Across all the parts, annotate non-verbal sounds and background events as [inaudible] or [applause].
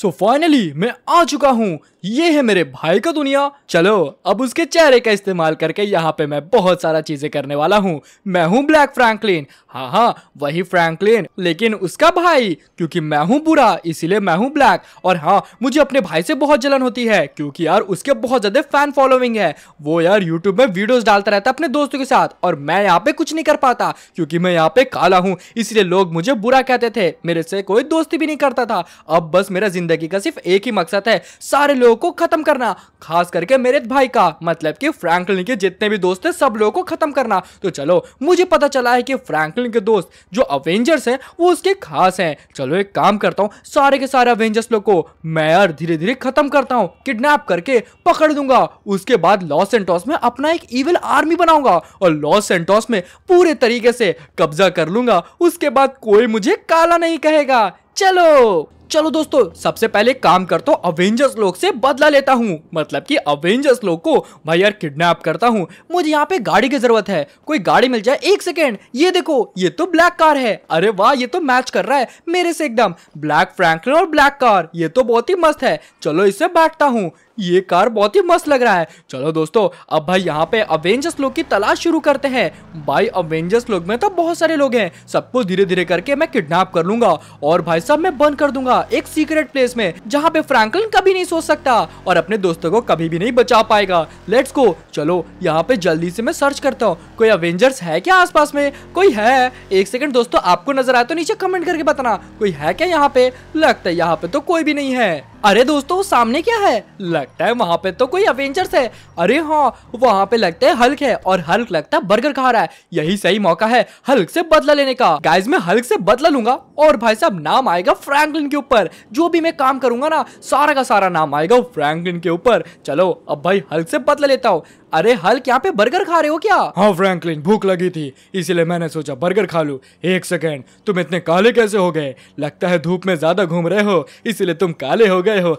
सो so finally मैं आ चुका हूँ ये है मेरे भाई का दुनिया चलो अब उसके चेहरे का इस्तेमाल करके यहाँ पे मैं बहुत सारा चीजें करने वाला हूँ मैं हूँ ब्लैक फ्रैंकलिन हाँ हाँ वही फ्रैंकलिन लेकिन उसका भाई क्योंकि मैं हूँ बुरा इसीलिए मैं हूँ ब्लैक और हाँ मुझे अपने भाई से बहुत जलन होती है क्योंकि यार उसके बहुत ज्यादा फैन फॉलोइंग है वो यार यूट्यूब में वीडियोज डालता रहता है अपने दोस्तों के साथ और मैं यहाँ पे कुछ नहीं कर पाता क्योंकि मैं यहाँ पे काला हूँ इसलिए लोग मुझे बुरा कहते थे मेरे से कोई दोस्ती भी नहीं करता था अब बस मेरा जिंदगी जिंदगी का सिर्फ एक ही मकसद है सारे लोगों को खत्म करना खास करके मेरे भाई का मतलब कि फ्रैंकलिन के जितने भी दोस्त हैं सब लोगों को खत्म करना तो चलो मुझे पता चला है कि फ्रैंकलिन के दोस्त जो अवेंजर्स हैं वो उसके खास हैं चलो एक काम करता हूँ सारे के सारे अवेंजर्स लोग को मैं यार धीरे धीरे खत्म करता हूँ किडनेप करके पकड़ दूंगा उसके बाद लॉस एंटॉस में अपना एक इविल आर्मी बनाऊंगा और लॉस एंटॉस में पूरे तरीके से कब्जा कर लूंगा उसके बाद कोई मुझे काला नहीं कहेगा चलो चलो दोस्तों सबसे पहले काम कर तो अवेंजर्स लोग से बदला लेता हूँ मतलब कि अवेंजर्स लोग को भाई यार किडनैप करता हूँ मुझे यहाँ पे गाड़ी की जरूरत है कोई गाड़ी मिल जाए एक सेकेंड ये देखो ये तो ब्लैक कार है अरे वाह ये तो मैच कर रहा है मेरे से एकदम ब्लैक फ्रैंकलिन और ब्लैक कार ये तो बहुत ही मस्त है चलो इसे बैठता हूँ ये कार बहुत ही मस्त लग रहा है चलो दोस्तों अब भाई यहाँ पे अवेंजर्स लोग की तलाश शुरू करते हैं भाई अवेंजर्स लोग में तो बहुत सारे लोग हैं सबको धीरे धीरे करके मैं किडनैप कर लूंगा और भाई साहब मैं बंद कर दूंगा एक सीक्रेट प्लेस में जहाँ पे फ्रैंकलिन कभी नहीं सोच सकता और अपने दोस्तों को कभी भी नहीं बचा पाएगा लेट्स गो चलो यहाँ पे जल्दी से मैं सर्च करता हूँ कोई अवेंजर्स है क्या आस में कोई है एक सेकेंड दोस्तों आपको नजर आए तो नीचे कमेंट करके बताना कोई है क्या यहाँ पे लगता है यहाँ पे तो कोई भी नहीं है अरे दोस्तों सामने क्या है लगता है वहाँ पे तो कोई अवेंजर्स है अरे हाँ वहाँ पे लगता है हल्क है और हल्क लगता है बर्गर खा रहा है यही सही मौका है हल्क से बदला लेने का गाइस मैं हल्क से बदला लूंगा और भाई साहब नाम आएगा फ्रैंकलिन के ऊपर जो भी मैं काम करूंगा ना सारा का सारा नाम आएगा फ्रैंकलिन के ऊपर चलो अब भाई हल्क से बदला लेता हूँ अरे हल यहाँ पे बर्गर खा रहे हो क्या हाँ फ्रैंकलिन भूख लगी थी इसीलिए मैंने सोचा बर्गर खा लू एक सेकेंड तुम इतने काले कैसे हो गए लगता है धूप में ज्यादा घूम रहे हो इसीलिए तुम काले हो गए हो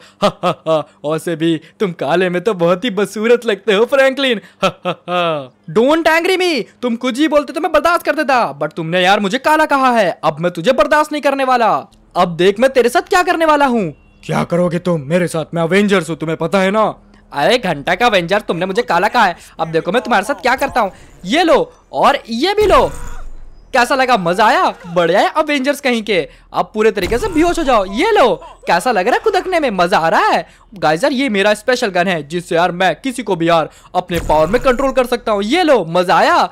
ऐसे [laughs] भी तुम काले में तो बहुत ही बसूरत लगते हो फ्रैंकलिन डोंट एंग्री मी तुम कुछ ही बोलते तो मैं बर्दाश्त कर था बट तुमने यार मुझे काला कहा है अब मैं तुझे बर्दाश्त नहीं करने वाला अब देख मैं तेरे साथ क्या करने वाला हूँ क्या करोगे तुम मेरे साथ मैं अवेंजर्स हूँ तुम्हें पता है ना अरे घंटा का वेंजर तुमने मुझे काला कहा है अब देखो मैं तुम्हारे साथ क्या करता हूँ ये लो और ये भी लो कैसा लगा मजा आया बढ़िया है अवेंजर्स कहीं के अब पूरे तरीके से बेहोश हो जाओ ये लो कैसा लग रहा है खुदकने में मजा आ रहा है गाइस यार ये मेरा स्पेशल गन है जिससे यार मैं किसी को भी यार अपने पावर में कंट्रोल कर सकता हूँ ये लो मजा आया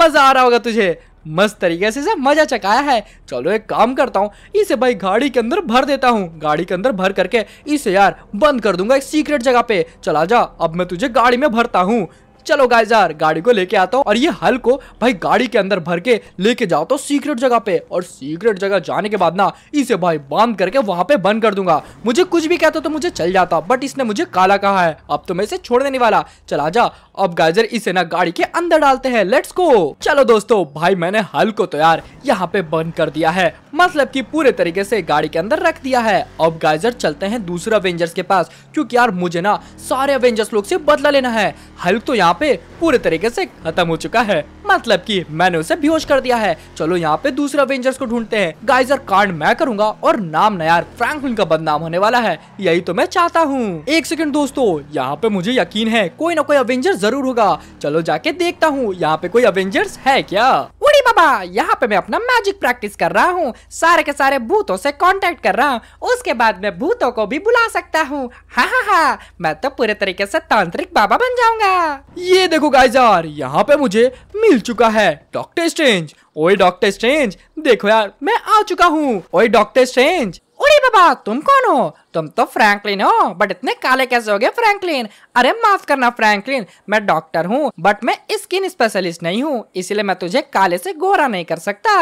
मजा आ रहा होगा तुझे मस्त तरीके से इसे मजा चकाया है चलो एक काम करता हूँ इसे भाई गाड़ी के अंदर भर देता हूँ गाड़ी के अंदर भर करके इसे यार बंद कर दूंगा एक सीक्रेट जगह पे चला जा अब मैं तुझे गाड़ी में भरता हूँ चलो गाइस यार गाड़ी को लेके आता हूँ और ये हल को भाई गाड़ी के अंदर भर के लेके जाता हूँ सीक्रेट जगह पे और सीक्रेट जगह जाने के बाद ना इसे भाई बांध करके वहाँ पे बंद कर दूंगा मुझे कुछ भी कहता तो मुझे चल जाता बट इसने मुझे काला कहा है अब तो मैं इसे छोड़ने नहीं वाला चला जा अब गाजर इसे ना गाड़ी के अंदर डालते हैं लेट्स को चलो दोस्तों भाई मैंने हल को तो यार यहाँ पे बंद कर दिया है मतलब कि पूरे तरीके से गाड़ी के अंदर रख दिया है अब गाइजर चलते हैं दूसरे अवेंजर्स के पास क्योंकि यार मुझे ना सारे अवेंजर्स लोग से बदला लेना है हल्क तो यहाँ पे पूरे तरीके से खत्म हो चुका है मतलब कि मैंने उसे बेहोश कर दिया है चलो यहाँ पे दूसरे अवेंजर्स को ढूंढते हैं गाइजर कांड मैं करूंगा और नाम न यार फ्रैंकलिन का बदनाम होने वाला है यही तो मैं चाहता हूँ एक सेकेंड दोस्तों यहाँ पे मुझे यकीन है कोई ना कोई अवेंजर जरूर होगा चलो जाके देखता हूँ यहाँ पे कोई अवेंजर्स है क्या उड़ी बाबा यहाँ पे मैं अपना मैजिक प्रैक्टिस कर रहा हूँ सारे के सारे भूतों से कांटेक्ट कर रहा हूँ उसके बाद मैं भूतों को भी बुला सकता हूँ हाँ हाँ हाँ मैं तो पूरे तरीके से तांत्रिक बाबा बन जाऊंगा ये देखो गाइजार यहाँ पे मुझे मिल चुका है डॉक्टर स्ट्रेंज ओए डॉक्टर स्ट्रेंज देखो यार मैं आ चुका हूँ ओए डॉक्टर स्ट्रेंज ओए बाबा तुम कौन हो तुम तो फ्रैंकलिन हो बट इतने काले कैसे हो गए फ्रैंकलिन अरे माफ करना फ्रैंकलिन मैं डॉक्टर हूँ बट मैं स्किन स्पेशलिस्ट नहीं हूँ इसलिए मैं तुझे काले से गोरा नहीं कर सकता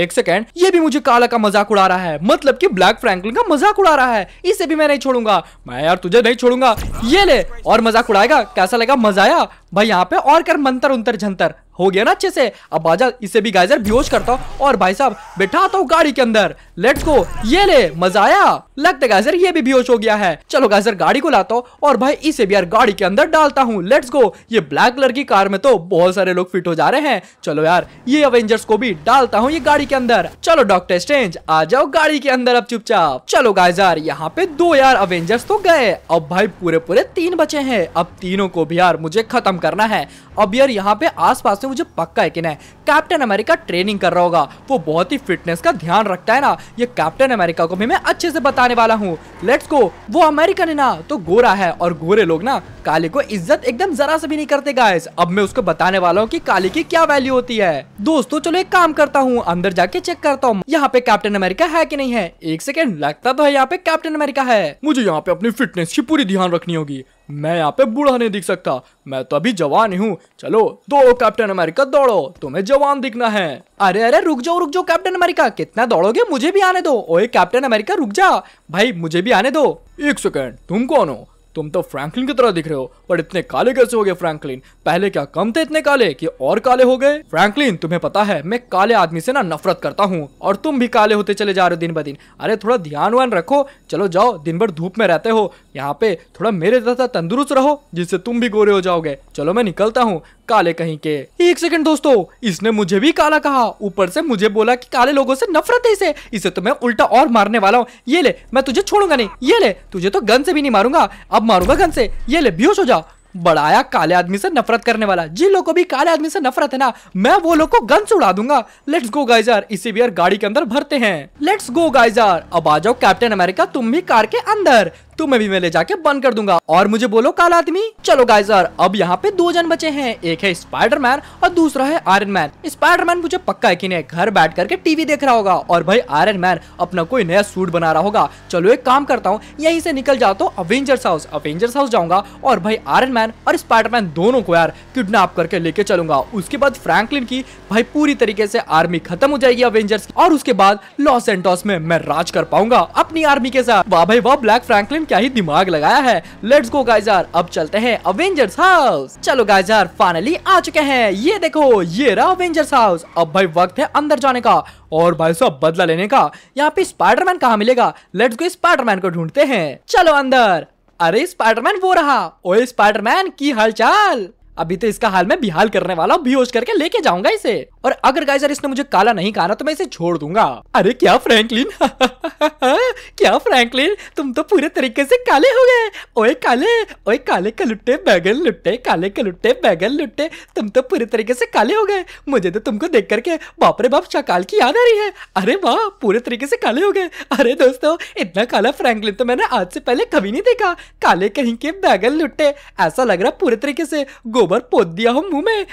एक सेकेंड ये भी मुझे काला का मजाक उड़ा रहा है मतलब की ब्लैक फ्रैंकलिन का मजाक उड़ा रहा है इसे भी मैं नहीं छोड़ूंगा मैं यार तुझे नहीं छोड़ूंगा ये ले और मजाक उड़ाएगा कैसा लगा मजा आया भाई यहाँ पे और कर मंतर उंतर जंतर हो गया ना अच्छे से अब आजा इसे भी गाइजर बेहोश करता हूँ और भाई साहब बैठाता तो हूँ गाड़ी के अंदर लेट्स गो ये ले मजा आया लगता गाइजर ये भी बेहोश हो गया है चलो गाइजर गाड़ी को लाता हूँ और भाई इसे भी यार गाड़ी के अंदर डालता हूँ लेट्स गो ये ब्लैक कलर की कार में तो बहुत सारे लोग फिट हो जा रहे हैं चलो यार ये अवेंजर्स को भी डालता हूँ ये गाड़ी के अंदर चलो डॉक्टर स्ट्रेंज आ जाओ गाड़ी के अंदर अब चुपचाप चलो गाइस यहाँ पे दो यार अवेंजर्स तो गए अब भाई पूरे पूरे तीन बचे हैं अब तीनों को भी यार मुझे खत्म करना है अब यार यहाँ पे आसपास में मुझे पक्का है कि नहीं कैप्टन अमेरिका ट्रेनिंग कर रहा होगा वो बहुत ही फिटनेस का ध्यान रखता है ना ये कैप्टन अमेरिका को भी मैं अच्छे से बताने वाला हूँ लेट्स गो वो अमेरिकन है ना तो गोरा है और गोरे लोग ना काले को इज्जत एकदम जरा से भी नहीं करते गाइस अब मैं उसको बताने वाला हूँ कि काले की क्या वैल्यू होती है दोस्तों चलो एक काम करता हूँ अंदर जाके चेक करता हूँ यहाँ पे कैप्टन अमेरिका है की नहीं है एक सेकेंड लगता तो है यहाँ पे कैप्टन अमेरिका है मुझे यहाँ पे अपनी फिटनेस की पूरी ध्यान रखनी होगी मैं यहाँ पे बूढ़ा नहीं दिख सकता मैं तो अभी जवान ही हूँ चलो दो कैप्टन अमेरिका दौड़ो तुम्हें जवान दिखना है अरे अरे रुक जाओ रुक जाओ कैप्टन अमेरिका कितना दौड़ोगे मुझे भी आने दो ओए कैप्टन अमेरिका रुक जा भाई मुझे भी आने दो एक सेकेंड तुम कौन हो तुम तो फ्रैंकलिन की तरह दिख रहे हो पर इतने काले कैसे हो गए फ्रैंकलिन पहले क्या कम थे इतने काले कि और काले हो गए फ्रैंकलिन तुम्हें पता है मैं काले आदमी से ना नफरत करता हूँ और तुम भी काले होते चले जा रहे हो दिन ब दिन अरे थोड़ा ध्यान वन रखो चलो जाओ दिन भर धूप में रहते हो यहाँ पे थोड़ा मेरे जैसा तंदुरुस्त रहो जिससे तुम भी गोरे हो जाओगे चलो मैं निकलता हूँ काले कहीं के एक सेकंड दोस्तों इसने मुझे भी काला कहा ऊपर से मुझे बोला कि काले लोगों से नफरत है इसे इसे तो मैं उल्टा और मारने वाला हूँ ये ले मैं तुझे छोड़ूंगा नहीं ये ले तुझे तो गन से भी नहीं मारूंगा अब मारूंगा गन से ये ले बेहोश हो जाओ बड़ा काले आदमी से नफरत करने वाला जिन लोगों को भी काले आदमी से नफरत है ना मैं वो लोग को गन से उड़ा दूंगा लेट्स गो गाइजर इसी बियर गाड़ी के अंदर भरते हैं लेट्स गो गाइजर अब आ जाओ कैप्टन अमेरिका तुम भी कार के अंदर तुम्हें भी मैं ले जाके बंद कर दूंगा और मुझे बोलो काल आदमी चलो गाइजर अब यहाँ पे दो जन बचे हैं एक है स्पाइडरमैन और दूसरा है आयरन मैन स्पाइडरमैन मुझे पक्का कि है घर बैठ करके टीवी देख रहा होगा और भाई आयरन मैन अपना कोई नया सूट बना रहा होगा चलो एक काम करता हूँ यहीं से निकल जाता हूँ अवेंजर्स हाउस अवेंजर्स हाउस जाऊंगा और भाई आयरन मैन और स्पाइडरमैन दोनों को यार किडनेप करके लेके चलूंगा उसके बाद फ्रैंकलिन की भाई पूरी तरीके से आर्मी खत्म हो जाएगी अवेंजर्स और उसके बाद लॉस एंटोस में मैं राज कर पाऊंगा अपनी आर्मी के साथ वाह भाई वाह ब्लैक फ्रेंकलिन क्या ही दिमाग लगाया है लेट्स गो गाइजर अब चलते हैं अवेंजर्स हाउस चलो गाइजर फाइनली आ चुके हैं ये देखो ये रहा अवेंजर्स हाउस अब भाई वक्त है अंदर जाने का और भाई सब बदला लेने का यहाँ पे स्पाइडरमैन कहाँ मिलेगा लेट्स गो स्पाइडरमैन को ढूंढते हैं चलो अंदर अरे स्पाइडरमैन वो रहा ओ स्पाइडरमैन की हालचाल अभी तो इसका हाल मैं बिहाल करने वाला हूँ बेहोश करके लेके जाऊंगा इसे और अगर गाइजर इसने मुझे काला नहीं कहा ना तो मैं इसे छोड़ दूंगा अरे क्या फ्रैंकलिन [laughs] क्या फ्रैंकलिन तुम तो पूरे तरीके से काले हो गए ओए काले ओए काले कलुट्टे बैगन लुट्टे काले कलुट्टे बैगन लुट्टे तुम तो पूरे तरीके से काले हो गए मुझे तो तुमको देख करके बाप रे बाप चकाल की याद आ रही है अरे वाह पूरे तरीके से काले हो गए अरे दोस्तों इतना काला फ्रैंकलिन तो मैंने आज से पहले कभी नहीं देखा काले कहीं के बैगन लुट्टे ऐसा लग रहा पूरे तरीके से गो गोबर पोत दिया हो मुंह में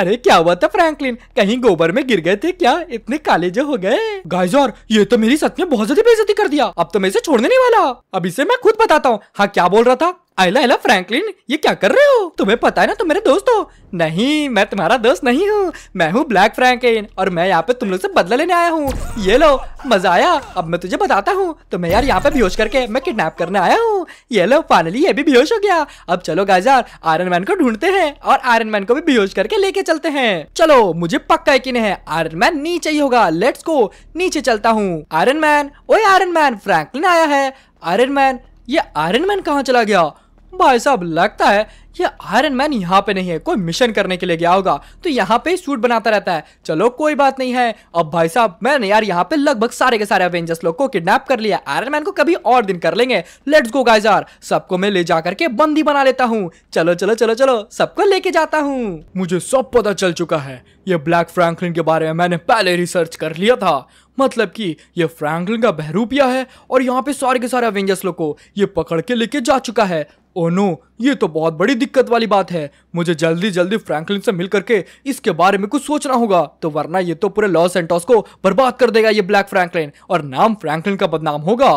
अरे क्या हुआ था फ्रैंकलिन कहीं गोबर में गिर गए थे क्या इतने काले जो हो गए गाइस ये तो मेरी सच में बहुत ज्यादा बेइज्जती कर दिया अब तो मैं इसे छोड़ने नहीं वाला अब इसे मैं खुद बताता हूँ हाँ क्या बोल रहा था आइला आइला फ्रैंकलिन ये क्या कर रहे हो तुम्हें पता है ना तुम मेरे दोस्त हो नहीं मैं तुम्हारा दोस्त नहीं हूँ मैं हूँ ब्लैक फ्रैंकलिन और मैं यहाँ पे तुम लोग से बदला लेने आया हूँ ये लो मजा आया अब मैं तुझे बताता हूँ तुम्हें तो यार यहाँ पे बेहोश करके मैं किडनैप करने आया हूँ ये लो फाइनली ये भी बेहोश हो गया अब चलो गाजार आयरन मैन को ढूंढते हैं और आयरन मैन को भी बेहोश करके लेके चलते हैं चलो मुझे पक्का यकीन है आयरन मैन नीचे ही होगा लेट्स को नीचे चलता हूँ आयरन मैन ओ आयरन मैन फ्रैंकलिन आया है आयरन मैन ये आयरन मैन कहाँ चला गया भाई साहब लगता है ये आयरन मैन यहाँ पे नहीं है कोई मिशन करने के लिए गया होगा तो यहाँ पे सूट बनाता रहता है चलो कोई बात नहीं है अब भाई साहब मैंने यार यहाँ पे लगभग सारे के सारे अवेंजर्स लोग को किडनैप कर लिया आयरन मैन को कभी और दिन कर लेंगे लेट्स गो गाइस यार सबको मैं ले जाकर के बंदी बना लेता हूँ चलो चलो चलो चलो सबको लेके जाता हूँ मुझे सब पता चल चुका है ये ब्लैक फ्रैंकलिन के बारे में मैंने पहले रिसर्च कर लिया था मतलब कि ये फ्रैंकलिन का बहरूपिया है और यहाँ पे सारे के सारे अवेंजर्स लोग को ये पकड़ के लेके जा चुका है o no ये तो बहुत बड़ी दिक्कत वाली बात है मुझे जल्दी जल्दी फ्रैंकलिन से मिल करके इसके बारे में कुछ सोचना होगा तो वरना ये तो पूरे लॉस एंटोस को बर्बाद कर देगा ये ब्लैक फ्रैंकलिन और नाम फ्रैंकलिन का बदनाम होगा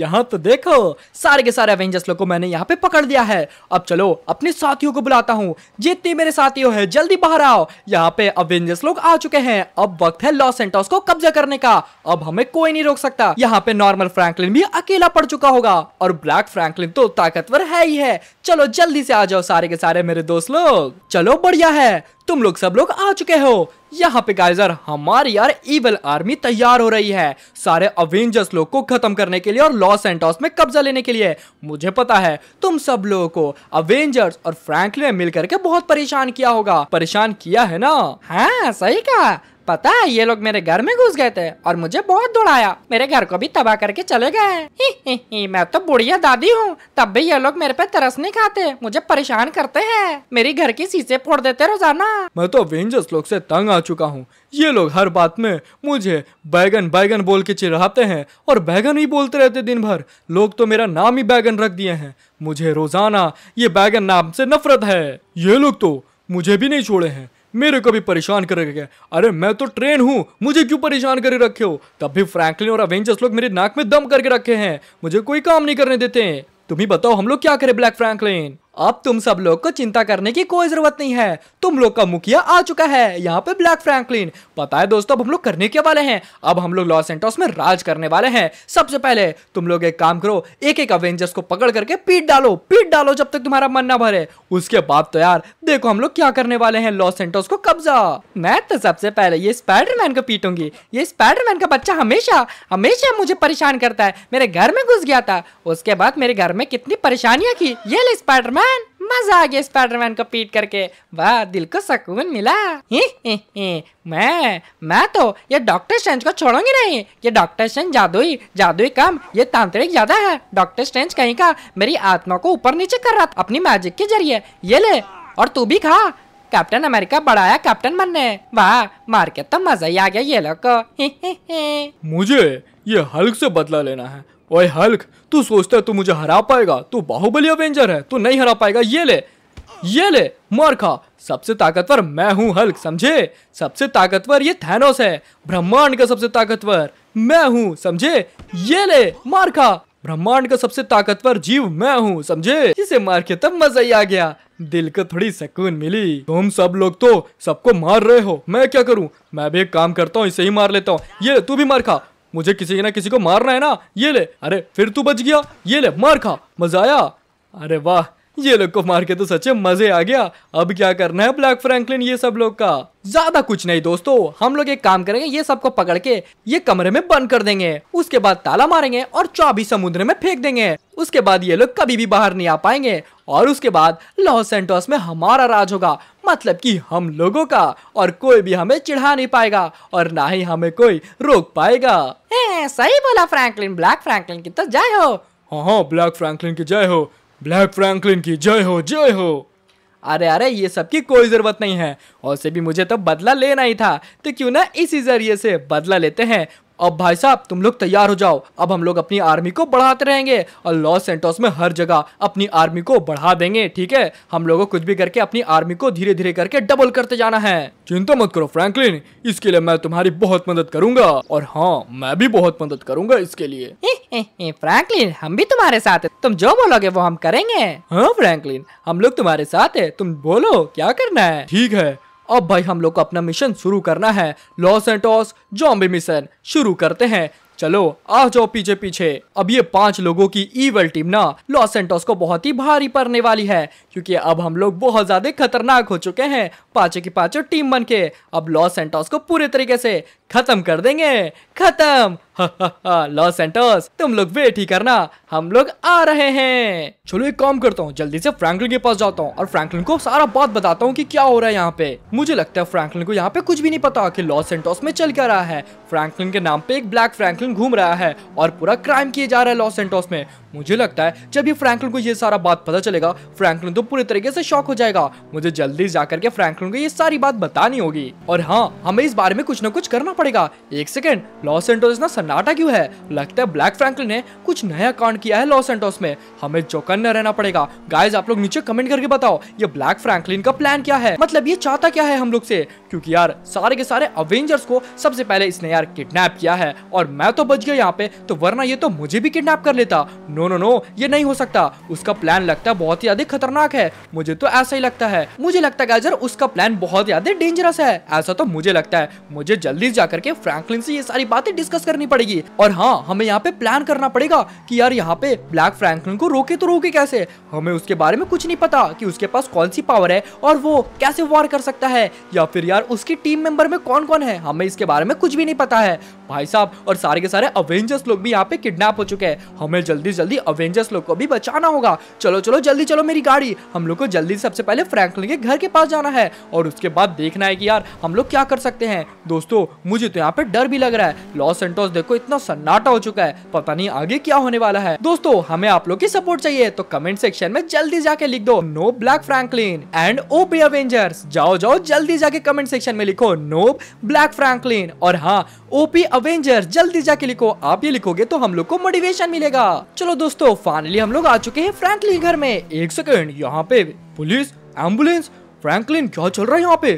यहाँ तो देखो सारे के सारे एवेंजर्स लोग को मैंने यहाँ पे पकड़ दिया है अब चलो अपने साथियों को बुलाता हूँ जितने मेरे साथियों है जल्दी बाहर आओ यहाँ पे अवेंजर्स लोग आ चुके हैं अब वक्त है लॉस एंटोस को कब्जा करने का अब हमें कोई नहीं रोक सकता यहाँ पे नॉर्मल फ्रैंकलिन भी अकेला पड़ चुका होगा और ब्लैक फ्रैंकलिन तो ताकतवर है ही है है चलो जल्दी से आ जाओ सारे के सारे मेरे दोस्त लोग चलो बढ़िया है तुम लोग सब लोग आ चुके हो यहाँ पे गाइजर हमारी यार इवल आर्मी तैयार हो रही है सारे अवेंजर्स लोग को खत्म करने के लिए और लॉस एंटॉस में कब्जा लेने के लिए मुझे पता है तुम सब लोगों को अवेंजर्स और फ्रैंकलिन मिलकर के बहुत परेशान किया होगा परेशान किया है ना हाँ सही कहा पता है ये लोग मेरे घर में घुस गए थे और मुझे बहुत दौड़ाया मेरे घर को भी तबाह करके चले गए मैं तो बुढ़िया दादी हूँ तब भी ये लोग मेरे पे तरस नहीं खाते मुझे परेशान करते हैं मेरी घर की शीशे फोड़ देते रोजाना मैं तो वेंजस लोग से तंग आ चुका हूँ ये लोग हर बात में मुझे बैगन बैगन बोल के चिढ़ाते हैं और बैगन ही बोलते रहते दिन भर लोग तो मेरा नाम ही बैगन रख दिए हैं मुझे रोजाना ये बैगन नाम से नफरत है ये लोग तो मुझे भी नहीं छोड़े हैं मेरे को भी परेशान कर रखे अरे मैं तो ट्रेन हूँ मुझे क्यों परेशान कर रखे हो तब भी फ्रैंकलिन और अवेंजर्स लोग मेरे नाक में दम करके रखे हैं मुझे कोई काम नहीं करने देते हैं तुम्हें बताओ हम लोग क्या करें ब्लैक फ्रैंकलिन अब तुम सब लोग को चिंता करने की कोई जरूरत नहीं है तुम लोग का मुखिया आ चुका है यहाँ पे ब्लैक फ्रैंकलिन पता है दोस्तों अब हम लोग करने के वाले हैं अब हम लोग लॉस एंटोस में राज करने वाले हैं सबसे पहले तुम लोग एक काम करो एक एक अवेंजर्स को पकड़ करके पीट डालो पीट डालो जब तक तुम्हारा मन ना भरे उसके बाद तो यार देखो हम लोग क्या करने वाले हैं लॉस एंटोस को कब्जा मैं तो सबसे पहले ये स्पाइडरमैन को पीटूंगी ये स्पाइडरमैन का बच्चा हमेशा हमेशा मुझे परेशान करता है मेरे घर में घुस गया था उसके बाद मेरे घर में कितनी परेशानियां की ये ले स्पाइडरमैन स्पाइडरमैन मजा आ गया स्पाइडरमैन को पीट करके वाह दिल को सुकून मिला ही, ही, ही, मैं मैं तो ये डॉक्टर स्ट्रेंज को छोड़ूंगी नहीं ये डॉक्टर स्ट्रेंज जादुई जादुई काम ये तांत्रिक ज्यादा है डॉक्टर स्ट्रेंज कहीं का मेरी आत्मा को ऊपर नीचे कर रहा था अपनी मैजिक के जरिए ये ले और तू भी खा कैप्टन अमेरिका बढ़ाया कैप्टन बनने वाह मार के तो मजा ही आ गया ये लोग को मुझे ये हल्क से बदला लेना है ओए हल्क तू सोचता है तू मुझे हरा पाएगा तू बाहुबली अवेंजर है तू नहीं हरा पाएगा ये ले ये ले मार खा सबसे ताकतवर मैं हूँ हल्क समझे सबसे ताकतवर ये थैनोस है ब्रह्मांड का सबसे ताकतवर मैं हूँ समझे ये ले मार खा ब्रह्मांड का सबसे ताकतवर जीव मैं हूँ समझे इसे मार के तब मजा ही आ गया दिल को थोड़ी सुकून मिली तुम सब लोग तो सबको मार रहे हो मैं क्या करूँ मैं भी एक काम करता हूँ इसे ही मार लेता हूँ ये तू भी मार खा मुझे किसी ना किसी को मारना है ना ये ले अरे फिर तू बच गया ये ले मार खा मजा आया अरे वाह ये लोग को मार के तो सच्चे मजे आ गया अब क्या करना है ब्लैक फ्रैंकलिन ये सब लोग का ज्यादा कुछ नहीं दोस्तों हम लोग एक काम करेंगे ये सबको पकड़ के ये कमरे में बंद कर देंगे उसके बाद ताला मारेंगे और चौबीस समुद्र में फेंक देंगे उसके बाद ये लोग कभी भी बाहर नहीं आ पाएंगे और उसके बाद लॉस सेंटोस में हमारा राज होगा मतलब कि हम लोगों का और कोई भी हमें चिढ़ा नहीं पाएगा और ना ही हमें कोई रोक पाएगा ए, सही बोला फ्रैंकलिन ब्लैक फ्रैंकलिन की तो जय हो हाँ हाँ ब्लैक फ्रैंकलिन की जय हो ब्लैक फ्रैंकलिन की जय हो जय हो अरे अरे ये सब की कोई ज़रूरत नहीं है और से भी मुझे तो बदला लेना ही था तो क्यों ना इसी ज़रिए से बदला लेते हैं अब भाई साहब तुम लोग तैयार हो जाओ अब हम लोग अपनी आर्मी को बढ़ाते रहेंगे और लॉस सेंटोस में हर जगह अपनी आर्मी को बढ़ा देंगे ठीक है हम लोगों कुछ भी करके अपनी आर्मी को धीरे धीरे करके डबल करते जाना है चिंता मत करो फ्रैंकलिन इसके लिए मैं तुम्हारी बहुत मदद करूंगा और हाँ मैं भी बहुत मदद करूंगा इसके लिए फ्रैंकलिन [laughs] हम भी तुम्हारे साथ है तुम जो बोलोगे वो हम करेंगे हाँ फ्रैंकलिन हम लोग तुम्हारे साथ है तुम बोलो क्या करना है ठीक है अब भाई हम लोग को अपना मिशन शुरू करना है लॉस एंटोस जॉम्बे मिशन शुरू करते हैं चलो आ जाओ पीछे पीछे अब ये पांच लोगों की ईवल टीम ना लॉस एंटोस को बहुत ही भारी पड़ने वाली है क्योंकि अब हम लोग बहुत ज्यादा खतरनाक हो चुके हैं पांचों की पांचों टीम बन के अब लॉस एंटोस को पूरे तरीके से खत्म कर देंगे खत्म लॉस एंटोस तुम लोग वेट ही करना हम लोग आ रहे हैं चलो एक काम करता हूँ जल्दी से फ्रैंकलिन के पास जाता हूँ और फ्रैंकलिन को सारा बात बताता हूँ कि क्या हो रहा है यहाँ पे मुझे लगता है फ्रैंकलिन को यहाँ पे कुछ भी नहीं पता कि लॉस एंटोस में चल क्या रहा है फ्रैंकलिन के नाम पे एक ब्लैक फ्रैंकलिन घूम रहा है और पूरा क्राइम किए जा रहा है लॉस एंटोस में मुझे लगता है जब ये फ्रैंकलिन को ये सारा बात पता चलेगा फ्रैंकलिन तो पूरे तरीके से शॉक हो जाएगा मुझे जल्दी जाकर के फ्रैंकलिन को ये सारी बात बतानी होगी और हाँ हमें इस बारे में कुछ न कुछ करना पड़ेगा एक सेकेंड लॉस एंटोस ना सन्नाटा क्यों है लगता है ब्लैक फ्रैंकलिन ने कुछ नया कांड किया है लॉस एंटोस में हमें चौकन्ना रहना पड़ेगा गाइज आप लोग नीचे कमेंट करके बताओ ये ब्लैक फ्रैंकलिन का प्लान क्या है मतलब ये चाहता क्या है हम लोग से क्योंकि यार सारे के सारे अवेंजर्स को सबसे पहले इसने यार किडनैप किया है और मैं तो बच गया यहाँ पे तो वरना ये तो मुझे भी किडनैप कर लेता नो नो नो नो ये नहीं हो सकता उसका प्लान लगता बहुत ही अधिक खतरनाक है मुझे तो ऐसा ही लगता है मुझे लगता है गाजर उसका प्लान बहुत ज्यादा डेंजरस है ऐसा तो मुझे लगता है मुझे जल्दी जा करके फ्रैंकलिन से ये सारी बातें डिस्कस करनी पड़ेगी और हाँ हमें यहाँ पे प्लान करना पड़ेगा की यार यहाँ पे ब्लैक फ्रेंकलिन को रोके तो रोके कैसे हमें उसके बारे में कुछ नहीं पता की उसके पास कौन सी पावर है और वो कैसे वार कर सकता है या फिर यार उसकी टीम मेंबर में कौन कौन है हमें इसके बारे में कुछ भी नहीं पता है भाई साहब और सारे के सारे अवेंजर्स लोग भी यहाँ पे किडनैप हो चुके हैं हमें जल्दी जल्दी जल्दी अवेंजर्स लोग को भी बचाना होगा चलो चलो जल्दी चलो मेरी गाड़ी हम लोग को जल्दी सबसे पहले फ्रैंकलिन के घर के पास जाना है और उसके बाद देखना है कि यार हम लोग क्या कर सकते हैं दोस्तों मुझे तो यहाँ पे डर भी लग रहा है लॉस एंटोस देखो इतना सन्नाटा हो चुका है पता नहीं आगे क्या होने वाला है दोस्तों हमें आप लोग की सपोर्ट चाहिए तो कमेंट सेक्शन में जल्दी जाके लिख दो नो ब्लैक फ्रैंकलिन एंड ओ बी अवेंजर्स जाओ जाओ जल्दी जाके कमेंट सेक्शन में लिखो नो ब्लैक फ्रैंकलिन और हाँ ओपी अवेंजर जल्दी जाके लिखो आप ये लिखोगे तो हम लोग को मोटिवेशन मिलेगा चलो दोस्तों फाइनली हम लोग आ चुके हैं फ्रैंकलिन घर में एक सेकेंड यहाँ पे पुलिस एम्बुलेंस फ्रैंकलिन क्या चल रहा है यहाँ पे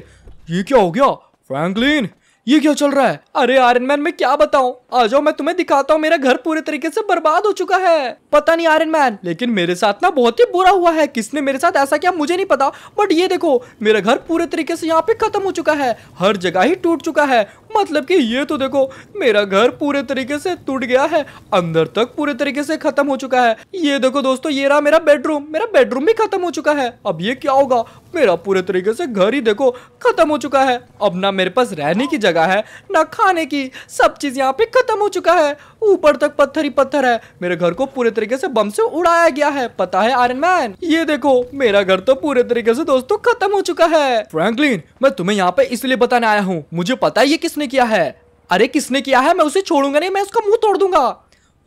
ये क्या हो गया फ्रैंकलिन ये क्या चल रहा है अरे आयरन मैन मैं क्या बताऊं आ जाओ मैं तुम्हें दिखाता हूँ मेरा घर पूरे तरीके से बर्बाद हो चुका है पता नहीं आयरन मैन लेकिन मेरे साथ ना बहुत ही बुरा हुआ है किसने मेरे साथ ऐसा किया मुझे नहीं पता बट ये देखो मेरा घर पूरे तरीके से यहाँ पे खत्म हो चुका है हर जगह ही टूट चुका है मतलब कि ये तो देखो मेरा घर पूरे तरीके से टूट गया है अंदर तक पूरे तरीके से खत्म हो चुका है ये देखो दोस्तों ये रहा मेरा बेडरूम मेरा बेडरूम भी खत्म हो चुका है अब ये क्या होगा मेरा पूरे तरीके से घर ही देखो खत्म हो चुका है अब ना मेरे पास रहने की जगह है ना खाने की सब चीज यहाँ पे खत्म हो चुका है ऊपर तक पत्थर ही पत्थर है मेरे घर को पूरे तरीके से बम से उड़ाया गया है पता है आयरन मैन ये देखो मेरा घर तो पूरे तरीके से दोस्तों खत्म हो चुका है फ्रैंकलिन मैं तुम्हें यहाँ पे इसलिए बताने आया हूँ मुझे पता है ये किसने किया है अरे किसने किया है मैं उसे छोड़ूंगा नहीं मैं उसका मुंह तोड़ दूंगा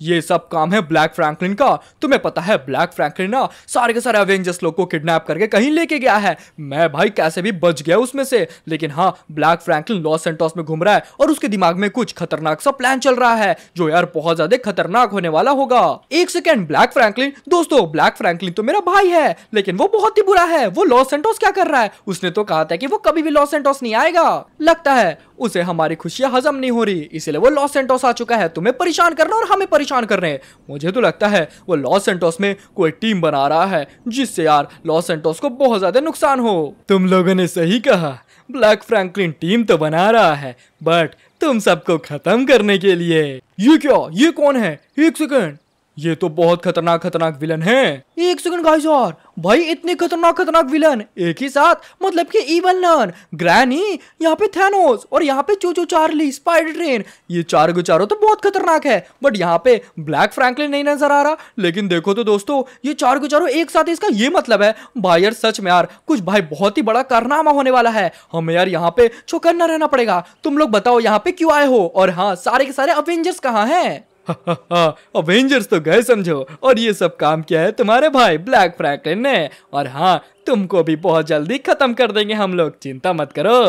ये सब काम है ब्लैक फ्रैंकलिन का तुम्हें पता है ब्लैक फ्रैंकलिन ना सारे के सारे अवेंजर्स लोग को किडनैप करके कहीं लेके गया है मैं भाई कैसे भी बच गया उसमें से लेकिन हाँ ब्लैक फ्रैंकलिन लॉस सेंटोस में घूम रहा है और उसके दिमाग में कुछ खतरनाक सा प्लान चल रहा है जो यार बहुत ज्यादा खतरनाक होने वाला होगा एक सेकेंड ब्लैक फ्रैंकलिन दोस्तों ब्लैक फ्रैंकलिन तो मेरा भाई है लेकिन वो बहुत ही बुरा है वो लॉस एंटोस क्या कर रहा है उसने तो कहा था की वो कभी भी लॉस एंटोस नहीं आएगा लगता है उसे हमारी खुशियां हजम नहीं हो रही इसलिए वो लॉस एंटोस आ चुका है तुम्हें परेशान करना और हमें परेशान कर रहे हैं मुझे तो लगता है वो लॉस एंटोस में कोई टीम बना रहा है जिससे यार लॉस एंटोस को बहुत ज्यादा नुकसान हो तुम लोगों ने सही कहा ब्लैक फ्रैंकलिन टीम तो बना रहा है बट तुम सबको खत्म करने के लिए ये क्या ये कौन है एक सेकेंड ये तो बहुत खतरनाक खतरनाक विलन है एक सेकंड गाइस और भाई इतने खतरनाक खतरनाक विलन एक ही साथ मतलब कि इवन नन ग्रैनी यहाँ पे थैनोस और यहाँ पे चोचो चार्ली स्पाइडर ट्रेन ये चार गो चारों तो बहुत खतरनाक है बट यहाँ पे ब्लैक फ्रैंकलिन नहीं नजर आ रहा लेकिन देखो तो दोस्तों ये चार गो चारों एक साथ इसका ये मतलब है भाई यार सच में यार कुछ भाई बहुत ही बड़ा कारनामा होने वाला है हमें यार यहाँ पे चौकन्ना रहना पड़ेगा तुम लोग बताओ यहाँ पे क्यों आए हो और हाँ सारे के सारे अवेंजर्स कहाँ है अवेंजर्स तो गए समझो और ये सब काम किया है तुम्हारे भाई ब्लैक फ्रैंकलिन ने और हाँ तुमको भी बहुत जल्दी खत्म कर देंगे हम लोग चिंता मत करो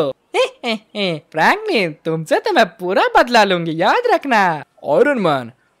फ्रैंकलिन तुमसे तो मैं पूरा बदला लूंगी याद रखना और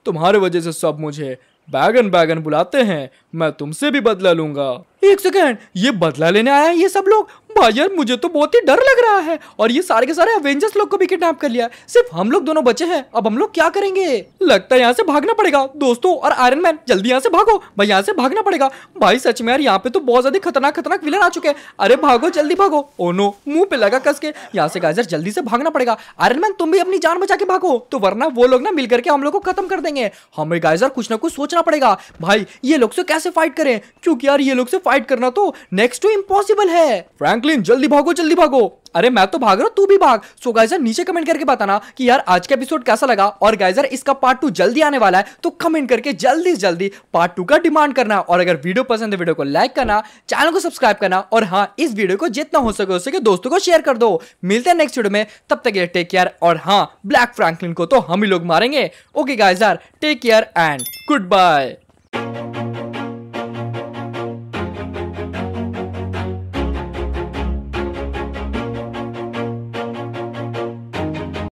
तुम्हारे वजह से सब मुझे बैगन बैगन बुलाते हैं मैं तुमसे भी बदला लूंगा एक सेकेंड ये बदला लेने आया ये सब लोग भाई यार मुझे तो बहुत ही डर लग रहा है और ये सारे के सारे अवेंजर्स लोग को भी किडनैप कर लिया सिर्फ हम लोग दोनों बचे हैं अब हम लोग क्या करेंगे लगता है यहाँ से भागना पड़ेगा दोस्तों और आयरन मैन जल्दी यहाँ से भागो भाई यहाँ से भागना पड़ेगा भाई सच में यार यहाँ पे तो बहुत ज्यादा खतरनाक खतरनाक विलन आ चुके हैं अरे भागो जल्दी भागो ओ oh नो मुंह पे लगा कस के यहाँ से गाजर जल्दी से भागना पड़ेगा आयरन मैन तुम भी अपनी जान बचा के भागो तो वरना वो लोग ना मिल करके हम लोग को खत्म कर देंगे हमें गाजर कुछ ना कुछ सोचना पड़ेगा भाई ये लोग से कैसे फाइट करें क्योंकि यार ये लोग से फाइट करना तो नेक्स्ट टू इम्पॉसिबल है ब्रुकलिन जल्दी भागो जल्दी भागो अरे मैं तो भाग रहा हूँ तू भी भाग सो गाइजर नीचे कमेंट करके बताना कि यार आज का एपिसोड कैसा लगा और गाइजर इसका पार्ट टू जल्दी आने वाला है तो कमेंट करके जल्दी जल्दी पार्ट टू का डिमांड करना और अगर वीडियो पसंद है वीडियो को लाइक करना चैनल को सब्सक्राइब करना और हाँ इस वीडियो को जितना हो सके हो सके दोस्तों को शेयर कर दो मिलते हैं नेक्स्ट वीडियो में तब तक टेक केयर और हाँ ब्लैक फ्रैंकलिन को तो हम ही लोग मारेंगे okay guys take care and good bye